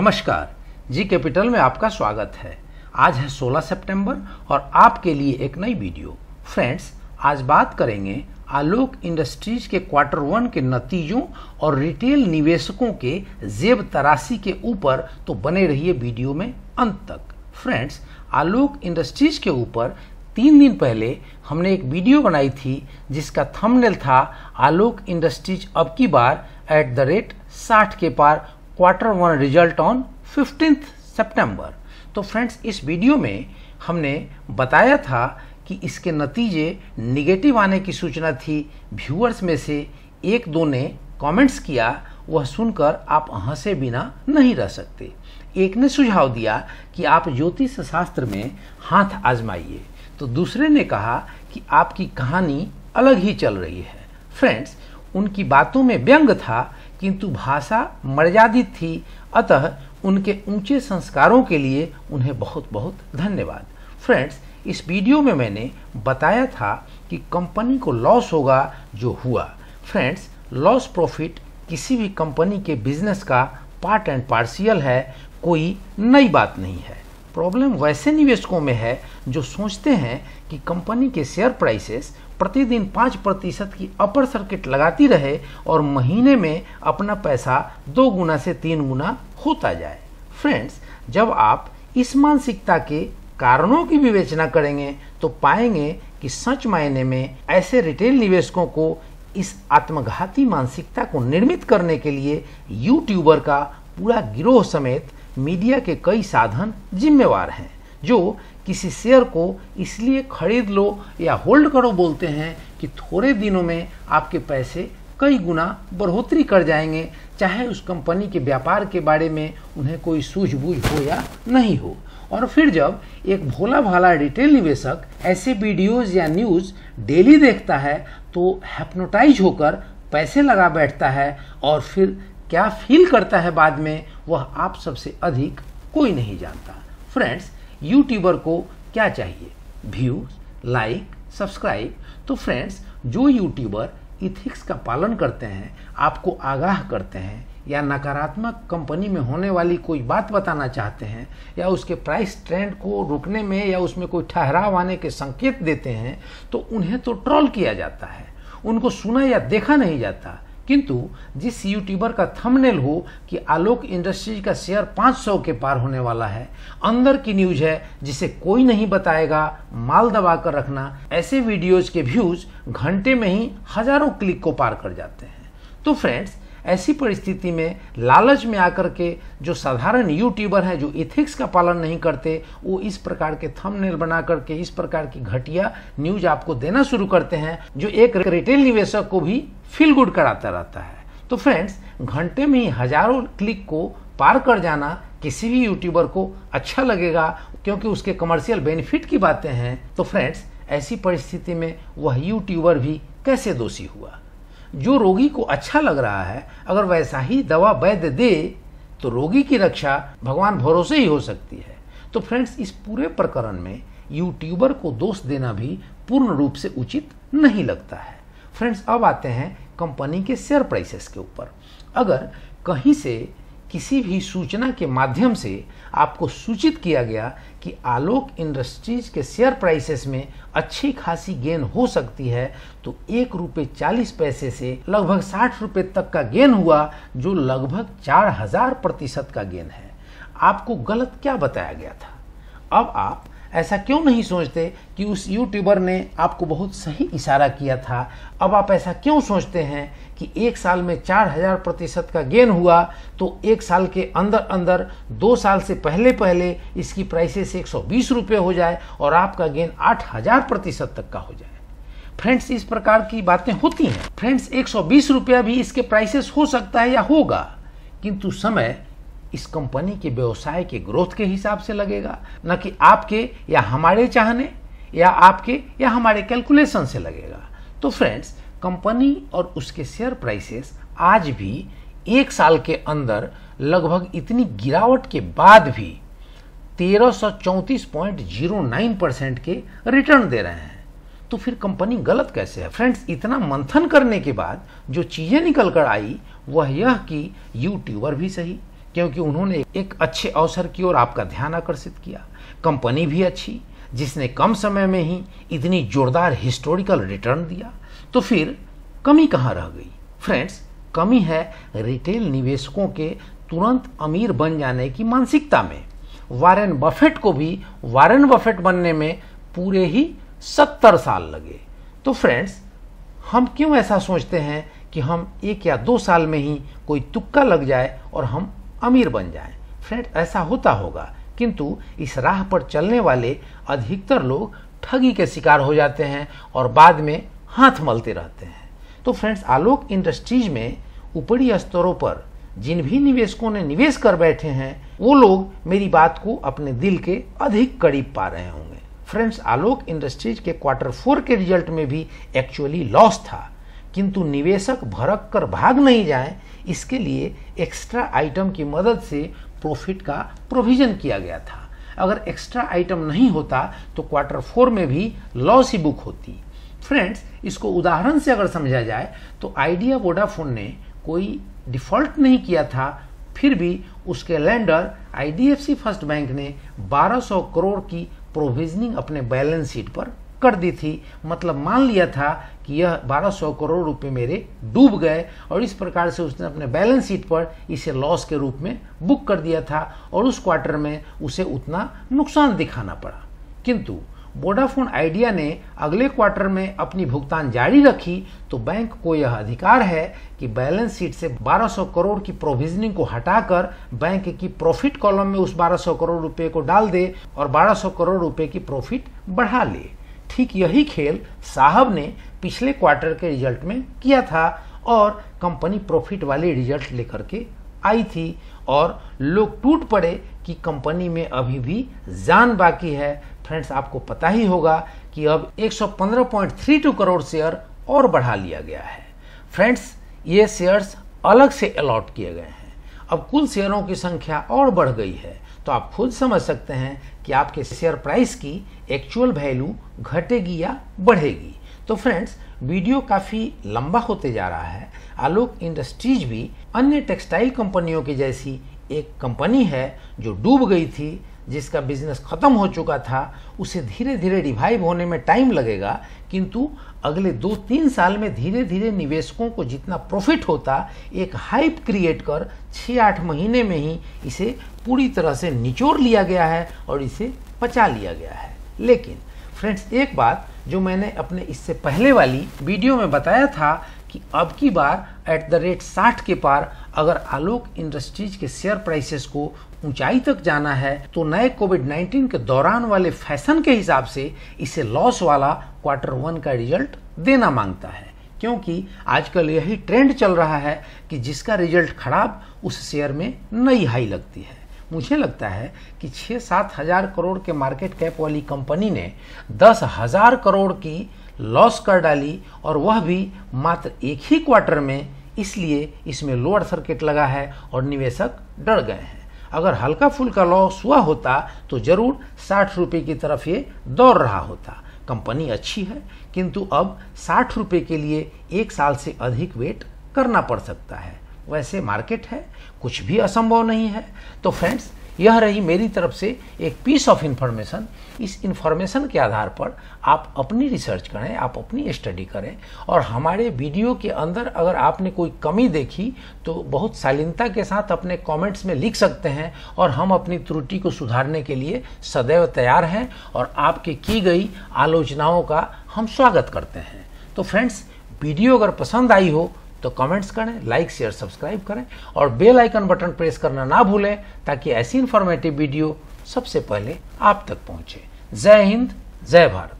नमस्कार G capital में आपका स्वागत है आज है 16 सितंबर और आपके लिए एक नई वीडियो फ्रेंड्स आज बात करेंगे आलोक इंडस्ट्रीज के क्वार्टर वन के नतीजों और रिटेल निवेशकों के जेब तराशी के ऊपर तो बने रहिए वीडियो में अंत तक फ्रेंड्स आलोक इंडस्ट्रीज के ऊपर तीन दिन पहले हमने एक वीडियो बनाई थी जिसका थंबनेल था आलोक इंडस्ट्रीज अब की बार एट द रेट साठ के पार quarter one result on fifteenth September तो फ्रेंड्स इस वीडियो में हमने बताया था कि इसके नतीजे निगेटिव आने की सूचना थी व्यूअर्स में से एक दो ने कमेंट्स किया वह सुनकर आप हंसे बिना नहीं रह सकते एक ने सुझाव दिया कि आप ज्योतिष शास्त्र में हाथ आजमाइए तो दूसरे ने कहा कि आपकी कहानी अलग ही चल रही है फ्रेंड्स उनकी बातों में व्यंग था किंतु भाषा मर्यादित थी अतः उनके ऊंचे संस्कारों के लिए उन्हें बहुत बहुत धन्यवाद फ्रेंड्स इस वीडियो में मैंने बताया था कि कंपनी को लॉस होगा जो हुआ फ्रेंड्स लॉस प्रॉफिट किसी भी कंपनी के बिजनेस का पार्ट एंड पार्शियल है कोई नई बात नहीं है प्रॉब्लम वैसे निवेशकों में है जो सोचते हैं कि कंपनी के शेयर प्राइसेस प्रतिदिन पाँच प्रतिशत की अपर सर्किट लगाती रहे और महीने में अपना पैसा दो गुना से तीन गुना होता जाए फ्रेंड्स जब आप इस मानसिकता के कारणों की विवेचना करेंगे तो पाएंगे कि सच मायने में ऐसे रिटेल निवेशकों को इस आत्मघाती मानसिकता को निर्मित करने के लिए यूट्यूबर का पूरा गिरोह समेत मीडिया के कई साधन जिम्मेवार हैं जो किसी शेयर को इसलिए खरीद लो या होल्ड करो बोलते हैं कि थोड़े दिनों में आपके पैसे कई गुना बढ़ोतरी कर जाएंगे चाहे उस कंपनी के व्यापार के बारे में उन्हें कोई सूझबूझ हो या नहीं हो और फिर जब एक भोला भाला रिटेल निवेशक ऐसे वीडियोज या न्यूज डेली देखता है तो हैप्नोटाइज होकर पैसे लगा बैठता है और फिर क्या फील करता है बाद में वह आप सबसे अधिक कोई नहीं जानता फ्रेंड्स यूट्यूबर को क्या चाहिए व्यूज लाइक सब्सक्राइब तो फ्रेंड्स जो यूट्यूबर इथिक्स का पालन करते हैं आपको आगाह करते हैं या नकारात्मक कंपनी में होने वाली कोई बात बताना चाहते हैं या उसके प्राइस ट्रेंड को रुकने में या उसमें कोई ठहराव आने के संकेत देते हैं तो उन्हें तो ट्रॉल किया जाता है उनको सुना या देखा नहीं जाता किंतु जिस यूट्यूबर का थंबनेल हो कि आलोक इंडस्ट्रीज का शेयर 500 के पार होने वाला है अंदर की न्यूज है जिसे कोई नहीं बताएगा माल दबा कर रखना ऐसे वीडियोज के व्यूज घंटे में ही हजारों क्लिक को पार कर जाते हैं तो फ्रेंड्स ऐसी परिस्थिति में लालच में आकर के जो साधारण यूट्यूबर हैं जो इथिक्स का पालन नहीं करते वो इस प्रकार के थंबनेल बना करके इस प्रकार की घटिया न्यूज आपको देना शुरू करते हैं जो एक रिटेल निवेशक को भी फील गुड कराता रहता है तो फ्रेंड्स घंटे में ही हजारों क्लिक को पार कर जाना किसी भी यूट्यूबर को अच्छा लगेगा क्योंकि उसके कमर्शियल बेनिफिट की बातें हैं तो फ्रेंड्स ऐसी परिस्थिति में वह यूट्यूबर भी कैसे दोषी हुआ जो रोगी को अच्छा लग रहा है अगर वैसा ही दवा वैद्य दे तो रोगी की रक्षा भगवान भरोसे ही हो सकती है तो फ्रेंड्स इस पूरे प्रकरण में यूट्यूबर को दोष देना भी पूर्ण रूप से उचित नहीं लगता है फ्रेंड्स अब आते हैं कंपनी के शेयर प्राइसेस के ऊपर अगर कहीं से किसी भी सूचना के माध्यम से आपको सूचित किया गया कि आलोक इंडस्ट्रीज के शेयर प्राइसेस में अच्छी खासी गेन हो सकती है तो एक रुपये चालीस पैसे से लगभग साठ रुपये तक का गेन हुआ जो लगभग चार हजार प्रतिशत का गेन है आपको गलत क्या बताया गया था अब आप ऐसा क्यों नहीं सोचते कि उस यूट्यूबर ने आपको बहुत सही इशारा किया था अब आप ऐसा क्यों सोचते हैं कि एक साल में चार हजार प्रतिशत का गेन हुआ तो एक साल के अंदर अंदर दो साल से पहले पहले इसकी प्राइसेस एक सौ बीस रुपये हो जाए और आपका गेन आठ हजार प्रतिशत तक का हो जाए फ्रेंड्स इस प्रकार की बातें होती हैं फ्रेंड्स एक सौ बीस रुपया भी इसके प्राइसेस हो सकता है या होगा किंतु समय इस कंपनी के व्यवसाय के ग्रोथ के हिसाब से लगेगा न कि आपके या हमारे चाहने या आपके या हमारे कैलकुलेशन से लगेगा तो फ्रेंड्स कंपनी और उसके शेयर प्राइसेस आज भी एक साल के अंदर लगभग इतनी गिरावट के बाद भी तेरह परसेंट के रिटर्न दे रहे हैं तो फिर कंपनी गलत कैसे है फ्रेंड्स इतना मंथन करने के बाद जो चीज़ें निकल कर आई वह यह कि यूट्यूबर भी सही क्योंकि उन्होंने एक अच्छे अवसर की ओर आपका ध्यान आकर्षित किया कंपनी भी अच्छी जिसने कम समय में ही इतनी जोरदार हिस्टोरिकल रिटर्न दिया तो फिर कमी कहाँ रह गई फ्रेंड्स कमी है रिटेल निवेशकों के तुरंत अमीर बन जाने की मानसिकता में वारेन बफेट को भी वारेन बफेट बनने में पूरे ही सत्तर साल लगे तो फ्रेंड्स हम क्यों ऐसा सोचते हैं कि हम एक या दो साल में ही कोई तुक्का लग जाए और हम अमीर बन जाएं। फ्रेंड ऐसा होता होगा किंतु इस राह पर चलने वाले अधिकतर लोग ठगी के शिकार हो जाते हैं और बाद में हाथ मलते रहते हैं तो फ्रेंड्स आलोक इंडस्ट्रीज में ऊपरी स्तरों पर जिन भी निवेशकों ने निवेश कर बैठे हैं वो लोग मेरी बात को अपने दिल के अधिक करीब पा रहे होंगे फ्रेंड्स आलोक इंडस्ट्रीज के क्वार्टर फोर के रिजल्ट में भी एक्चुअली लॉस था किंतु निवेशक भरक कर भाग नहीं जाए इसके लिए एक्स्ट्रा आइटम की मदद से प्रॉफिट का प्रोविजन किया गया था अगर एक्स्ट्रा आइटम नहीं होता तो क्वार्टर फोर में भी लॉस ही बुक होती फ्रेंड्स इसको उदाहरण से अगर समझा जाए तो आइडिया वोडाफोन ने कोई डिफॉल्ट नहीं किया था फिर भी उसके लैंडर आईडीएफसी फर्स्ट बैंक ने 1200 करोड़ की प्रोविजनिंग अपने बैलेंस शीट पर कर दी थी मतलब मान लिया था कि यह 1200 करोड़ रुपए मेरे डूब गए और इस प्रकार से उसने अपने बैलेंस शीट पर इसे लॉस के रूप में बुक कर दिया था और उस क्वार्टर में उसे उतना नुकसान दिखाना पड़ा किंतु वोडाफोन आइडिया ने अगले क्वार्टर में अपनी भुगतान जारी रखी तो बैंक को यह अधिकार है कि बैलेंस शीट से 1200 करोड़ की प्रोविजनिंग को हटाकर बैंक की प्रॉफिट कॉलम में उस 1200 करोड़ रुपए को डाल दे और 1200 करोड़ रुपए की प्रॉफिट बढ़ा ले ठीक यही खेल साहब ने पिछले क्वार्टर के रिजल्ट में किया था और कंपनी प्रॉफिट वाले रिजल्ट लेकर के आई थी और लोग टूट पड़े कि कंपनी में अभी भी जान बाकी है फ्रेंड्स आपको पता ही होगा कि अब 115.32 करोड़ शेयर और बढ़ा लिया गया है फ्रेंड्स ये शेयर्स अलग से अलॉट किए गए हैं अब कुल शेयरों की संख्या और बढ़ गई है तो आप खुद समझ सकते हैं कि आपके शेयर प्राइस की एक्चुअल वैल्यू घटेगी या बढ़ेगी तो फ्रेंड्स वीडियो काफ़ी लंबा होते जा रहा है आलोक इंडस्ट्रीज भी अन्य टेक्सटाइल कंपनियों की जैसी एक कंपनी है जो डूब गई थी जिसका बिजनेस खत्म हो चुका था उसे धीरे धीरे रिवाइव होने में टाइम लगेगा किंतु अगले दो तीन साल में धीरे धीरे निवेशकों को जितना प्रॉफिट होता एक हाइप क्रिएट कर छः आठ महीने में ही इसे पूरी तरह से निचोड़ लिया गया है और इसे पचा लिया गया है लेकिन फ्रेंड्स एक बात जो मैंने अपने इससे पहले वाली वीडियो में बताया था कि अब की बार एट द रेट साठ के पार अगर आलोक इंडस्ट्रीज के शेयर प्राइसेस को ऊंचाई तक जाना है तो नए कोविड 19 के दौरान वाले फैशन के हिसाब से इसे लॉस वाला क्वार्टर वन का रिजल्ट देना मांगता है क्योंकि आजकल यही ट्रेंड चल रहा है कि जिसका रिजल्ट खराब उस शेयर में नई हाई लगती है मुझे लगता है कि छः सात हजार करोड़ के मार्केट कैप वाली कंपनी ने दस हजार करोड़ की लॉस कर डाली और वह भी मात्र एक ही क्वार्टर में इसलिए इसमें लोअर सर्किट लगा है और निवेशक डर गए हैं अगर हल्का फुल्का लॉस हुआ होता तो जरूर साठ रुपये की तरफ ये दौड़ रहा होता कंपनी अच्छी है किंतु अब साठ रुपये के लिए एक साल से अधिक वेट करना पड़ सकता है वैसे मार्केट है कुछ भी असंभव नहीं है तो फ्रेंड्स यह रही मेरी तरफ से एक पीस ऑफ इन्फॉर्मेशन इस इन्फॉर्मेशन के आधार पर आप अपनी रिसर्च करें आप अपनी स्टडी करें और हमारे वीडियो के अंदर अगर आपने कोई कमी देखी तो बहुत शालीनता के साथ अपने कमेंट्स में लिख सकते हैं और हम अपनी त्रुटि को सुधारने के लिए सदैव तैयार हैं और आपके की गई आलोचनाओं का हम स्वागत करते हैं तो फ्रेंड्स वीडियो अगर पसंद आई हो तो कमेंट्स करें लाइक शेयर सब्सक्राइब करें और बेल आइकन बटन प्रेस करना ना भूलें ताकि ऐसी इन्फॉर्मेटिव वीडियो सबसे पहले आप तक पहुंचे जय हिंद जय भारत